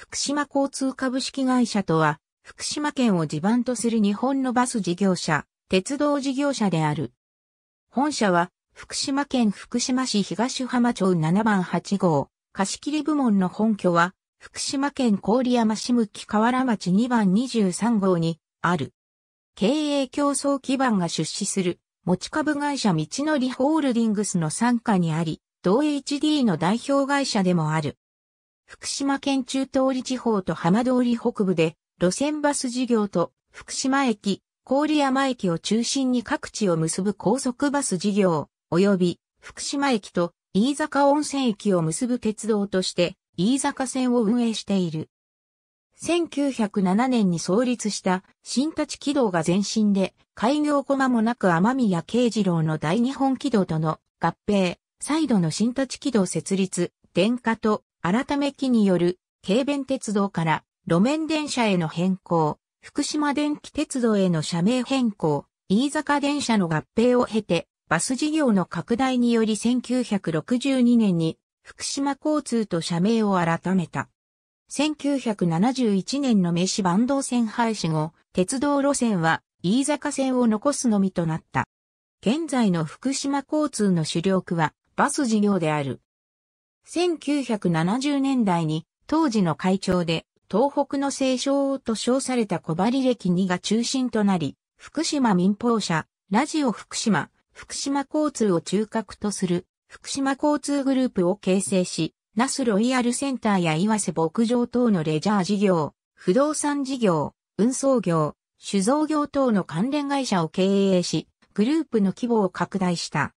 福島交通株式会社とは、福島県を地盤とする日本のバス事業者、鉄道事業者である。本社は、福島県福島市東浜町7番8号、貸切部門の本拠は、福島県郡山市向き河原町2番23号にある。経営競争基盤が出資する持ち株会社道のりホールディングスの傘下にあり、同 HD の代表会社でもある。福島県中通り地方と浜通り北部で、路線バス事業と福島駅、郡山駅を中心に各地を結ぶ高速バス事業、及び福島駅と飯坂温泉駅を結ぶ鉄道として飯坂線を運営している。1907年に創立した新立軌道が前身で開業後間もなく天宮慶次郎の大日本軌道との合併、再度の新立軌道設立、電化と改め機による、軽便鉄道から路面電車への変更、福島電気鉄道への社名変更、飯坂電車の合併を経て、バス事業の拡大により1962年に福島交通と社名を改めた。1971年の名刺坂東線廃止後、鉄道路線は飯坂線を残すのみとなった。現在の福島交通の主力はバス事業である。1970年代に当時の会長で東北の書王と称された小針歴2が中心となり、福島民放社、ラジオ福島、福島交通を中核とする福島交通グループを形成し、ナスロイヤルセンターや岩瀬牧場等のレジャー事業、不動産事業、運送業、酒造業等の関連会社を経営し、グループの規模を拡大した。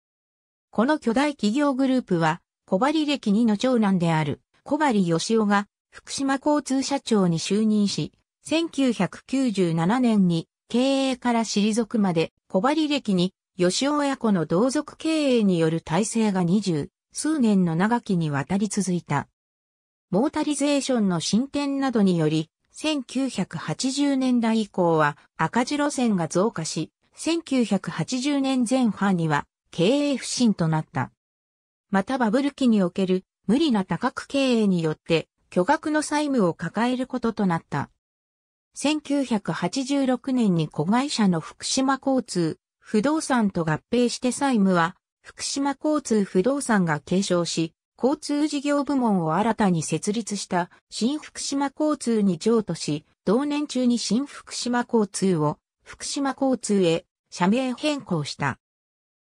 この巨大企業グループは、小針歴2の長男である小針義雄が福島交通社長に就任し、1997年に経営から退くまで小針歴に吉尾親子の同族経営による体制が20数年の長きにわたり続いた。モータリゼーションの進展などにより、1980年代以降は赤字路線が増加し、1980年前半には経営不振となった。またバブル期における無理な多角経営によって巨額の債務を抱えることとなった。1986年に子会社の福島交通、不動産と合併して債務は、福島交通不動産が継承し、交通事業部門を新たに設立した新福島交通に譲渡し、同年中に新福島交通を福島交通へ社名変更した。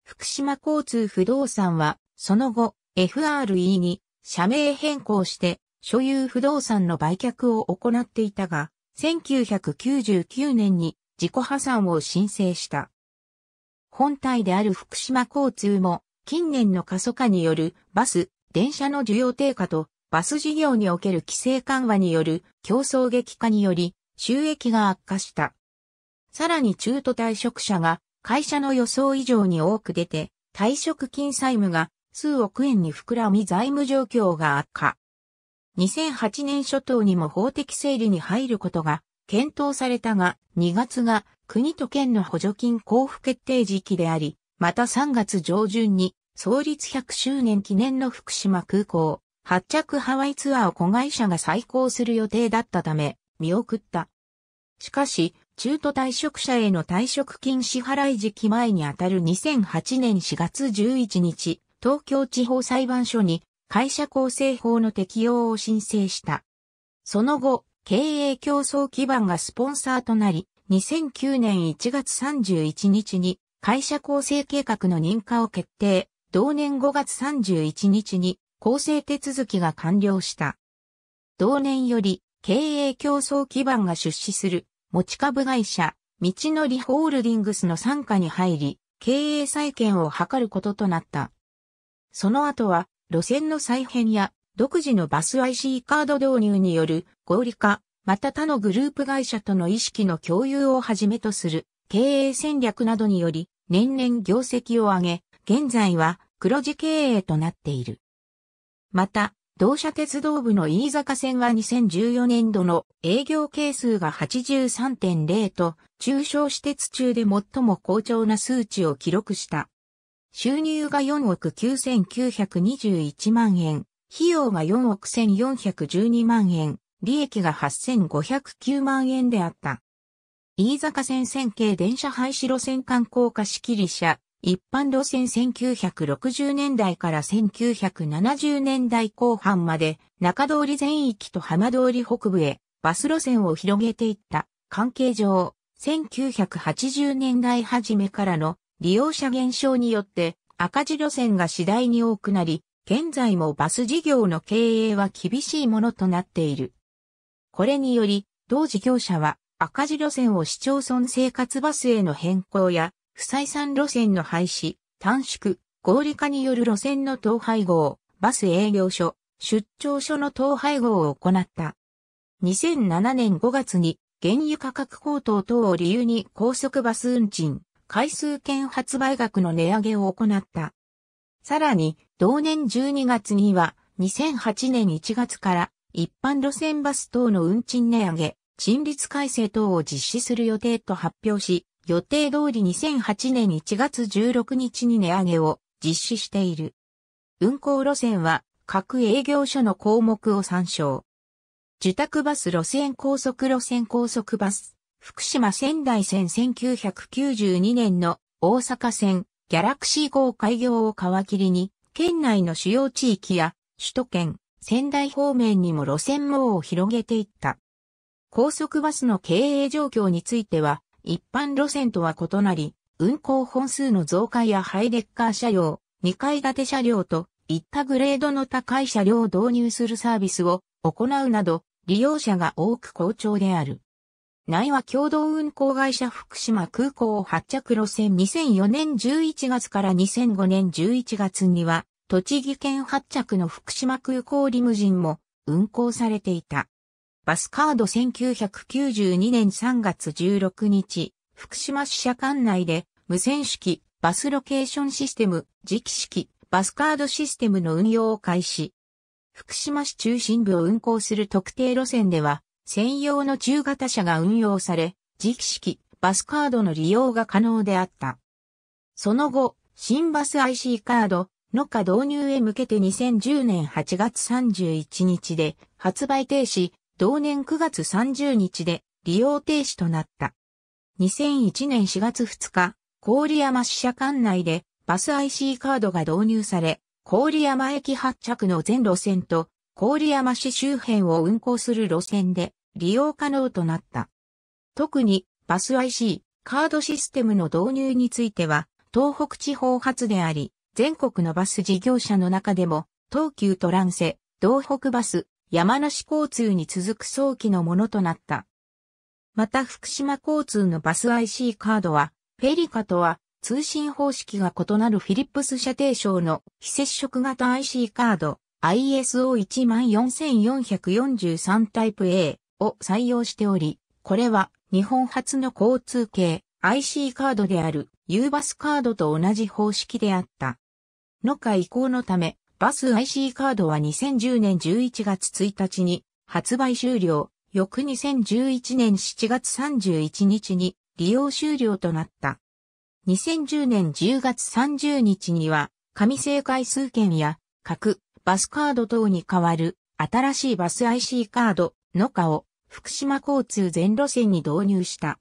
福島交通不動産はその後、FRE に社名変更して所有不動産の売却を行っていたが、1999年に自己破産を申請した。本体である福島交通も近年の過疎化によるバス、電車の需要低下とバス事業における規制緩和による競争激化により収益が悪化した。さらに中途退職者が会社の予想以上に多く出て退職金債務が数億円に膨らみ財務状況が悪化。2008年初頭にも法的整理に入ることが検討されたが、2月が国と県の補助金交付決定時期であり、また3月上旬に創立100周年記念の福島空港、発着ハワイツアーを子会社が再興する予定だったため、見送った。しかし、中途退職者への退職金支払い時期前にあたる2008年4月11日、東京地方裁判所に会社構成法の適用を申請した。その後、経営競争基盤がスポンサーとなり、2009年1月31日に会社構成計画の認可を決定、同年5月31日に構成手続きが完了した。同年より経営競争基盤が出資する持ち株会社、道のりホールディングスの参加に入り、経営再建を図ることとなった。その後は、路線の再編や、独自のバス IC カード導入による合理化、また他のグループ会社との意識の共有をはじめとする経営戦略などにより年々業績を上げ、現在は黒字経営となっている。また、同社鉄道部の飯坂線は2014年度の営業係数が83.0と、中小私鉄中で最も好調な数値を記録した。収入が4億9921万円、費用が4億1412万円、利益が8509万円であった。飯坂線線形電車廃止路線観光化仕切り車、一般路線1960年代から1970年代後半まで中通り全域と浜通り北部へバス路線を広げていった関係上、1980年代初めからの利用者減少によって赤字路線が次第に多くなり、現在もバス事業の経営は厳しいものとなっている。これにより、同事業者は赤字路線を市町村生活バスへの変更や、不採算路線の廃止、短縮、合理化による路線の統廃合、バス営業所、出張所の統廃合を行った。2007年5月に原油価格高騰等を理由に高速バス運賃、回数券発売額の値上げを行った。さらに、同年12月には、2008年1月から一般路線バス等の運賃値上げ、賃率改正等を実施する予定と発表し、予定通り2008年1月16日に値上げを実施している。運行路線は各営業所の項目を参照。受託バス路線高速路線高速バス、福島仙台線1992年の大阪線ギャラクシー号開業を皮切りに、県内の主要地域や首都圏、仙台方面にも路線網を広げていった。高速バスの経営状況については、一般路線とは異なり、運行本数の増加やハイレッカー車両、2階建て車両といったグレードの高い車両を導入するサービスを行うなど、利用者が多く好調である。内和共同運航会社福島空港発着路線2004年11月から2005年11月には、栃木県発着の福島空港リムジンも運航されていた。バスカード1992年3月16日、福島支社管内で無線式バスロケーションシステム、磁気式バスカードシステムの運用を開始。福島市中心部を運行する特定路線では、専用の中型車が運用され、磁気式バスカードの利用が可能であった。その後、新バス IC カードの下導入へ向けて2010年8月31日で発売停止、同年9月30日で利用停止となった。2001年4月2日、郡山支社管内でバス IC カードが導入され、郡山駅発着の全路線と郡山市周辺を運行する路線で利用可能となった。特にバス IC、カードシステムの導入については、東北地方発であり、全国のバス事業者の中でも、東急トランセ、東北バス、山梨交通に続く早期のものとなった。また福島交通のバス IC カードは、フェリカとは通信方式が異なるフィリップス社定賞の非接触型 IC カード ISO14443 タイプ A を採用しており、これは日本初の交通系 IC カードである U バスカードと同じ方式であった。の下移行のため、バス IC カードは2010年11月1日に発売終了、翌2011年7月31日に利用終了となった。2010年10月30日には、紙製回数券や各バスカード等に代わる新しいバス IC カードのかを福島交通全路線に導入した。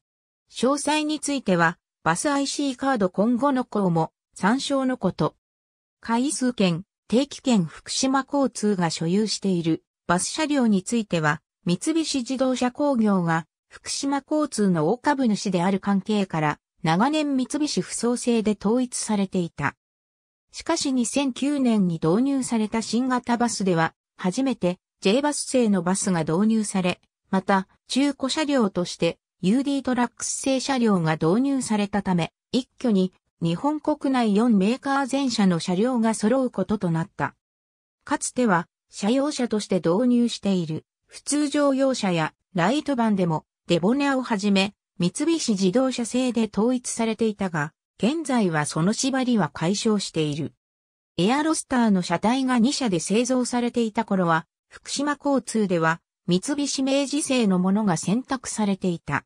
詳細については、バス IC カード今後の項も参照のこと。回数券、定期券福島交通が所有しているバス車両については、三菱自動車工業が福島交通の大株主である関係から、長年三菱不創制で統一されていた。しかし2009年に導入された新型バスでは、初めて J バス製のバスが導入され、また、中古車両として UD トラックス製車両が導入されたため、一挙に日本国内4メーカー全車の車両が揃うこととなった。かつては、車用車として導入している、普通乗用車やライトバンでも、デボネアをはじめ、三菱自動車製で統一されていたが、現在はその縛りは解消している。エアロスターの車体が2社で製造されていた頃は、福島交通では、三菱明治製のものが選択されていた。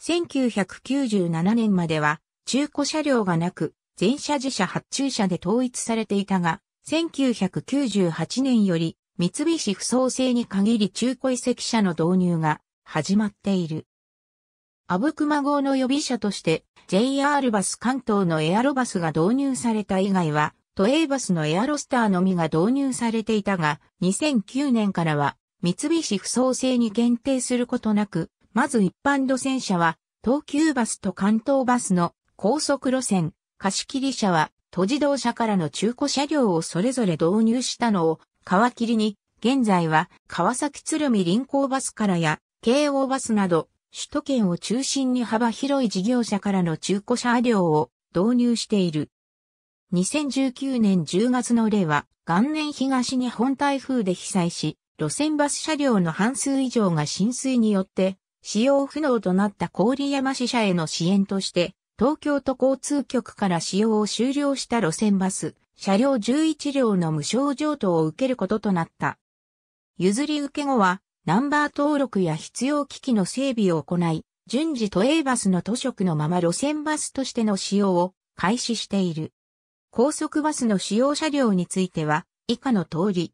1997年までは、中古車両がなく、全車自社発注車で統一されていたが、1998年より、三菱不創製に限り中古遺跡車の導入が始まっている。阿武熊号の予備車として JR バス関東のエアロバスが導入された以外は都営バスのエアロスターのみが導入されていたが、2009年からは、三菱不創製に限定することなく、まず一般路線車は、東急バスと関東バスの高速路線、貸切車は、都自動車からの中古車両をそれぞれ導入したのを、皮切りに、現在は、川崎鶴見臨港バスからや、京王バスなど、首都圏を中心に幅広い事業者からの中古車両を導入している。2019年10月の例は、元年東日本台風で被災し、路線バス車両の半数以上が浸水によって、使用不能となった郡山支社への支援として、東京都交通局から使用を終了した路線バス、車両11両の無償譲渡を受けることとなった。譲り受け後は、ナンバー登録や必要機器の整備を行い、順次都営バスの都職のまま路線バスとしての使用を開始している。高速バスの使用車両については、以下の通り。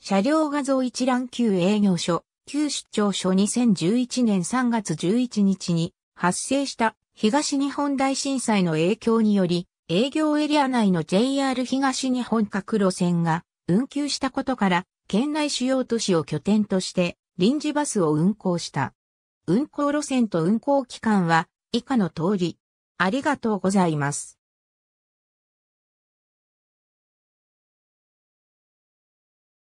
車両画像一覧旧営業所、旧出張所2011年3月11日に発生した東日本大震災の影響により、営業エリア内の JR 東日本各路線が運休したことから、県内主要都市を拠点として臨時バスを運行した。運行路線と運行期間は以下の通り。ありがとうございます。